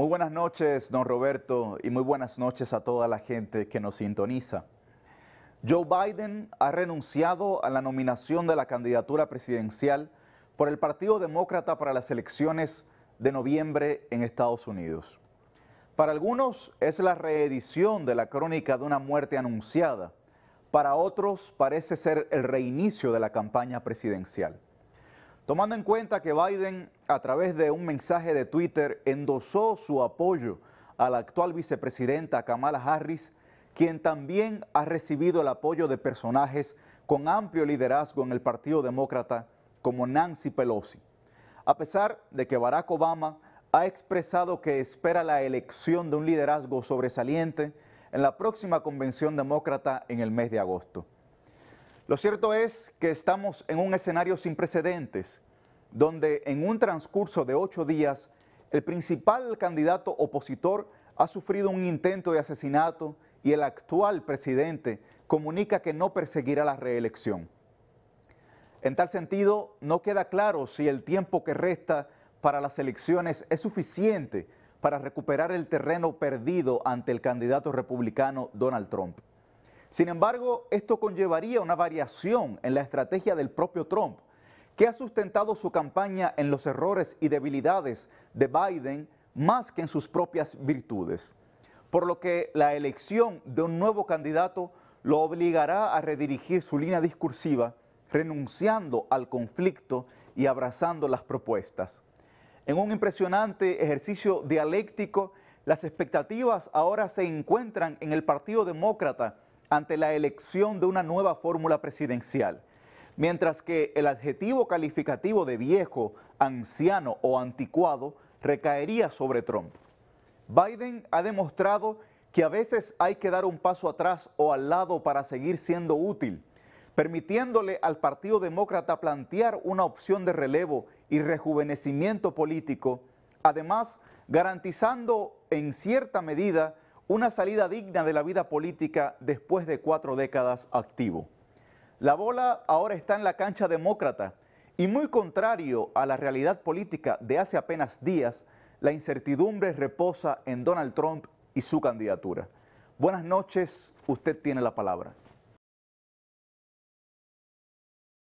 Muy buenas noches, don Roberto, y muy buenas noches a toda la gente que nos sintoniza. Joe Biden ha renunciado a la nominación de la candidatura presidencial por el Partido Demócrata para las elecciones de noviembre en Estados Unidos. Para algunos es la reedición de la crónica de una muerte anunciada, para otros parece ser el reinicio de la campaña presidencial. Tomando en cuenta que Biden, a través de un mensaje de Twitter, endosó su apoyo a la actual vicepresidenta Kamala Harris, quien también ha recibido el apoyo de personajes con amplio liderazgo en el Partido Demócrata, como Nancy Pelosi. A pesar de que Barack Obama ha expresado que espera la elección de un liderazgo sobresaliente en la próxima convención demócrata en el mes de agosto. Lo cierto es que estamos en un escenario sin precedentes, donde en un transcurso de ocho días, el principal candidato opositor ha sufrido un intento de asesinato y el actual presidente comunica que no perseguirá la reelección. En tal sentido, no queda claro si el tiempo que resta para las elecciones es suficiente para recuperar el terreno perdido ante el candidato republicano Donald Trump. Sin embargo, esto conllevaría una variación en la estrategia del propio Trump, que ha sustentado su campaña en los errores y debilidades de Biden más que en sus propias virtudes. Por lo que la elección de un nuevo candidato lo obligará a redirigir su línea discursiva, renunciando al conflicto y abrazando las propuestas. En un impresionante ejercicio dialéctico, las expectativas ahora se encuentran en el Partido Demócrata, ante la elección de una nueva fórmula presidencial. Mientras que el adjetivo calificativo de viejo, anciano o anticuado recaería sobre Trump. Biden ha demostrado que a veces hay que dar un paso atrás o al lado para seguir siendo útil, permitiéndole al Partido Demócrata plantear una opción de relevo y rejuvenecimiento político, además garantizando en cierta medida una salida digna de la vida política después de cuatro décadas activo. La bola ahora está en la cancha demócrata y muy contrario a la realidad política de hace apenas días, la incertidumbre reposa en Donald Trump y su candidatura. Buenas noches, usted tiene la palabra.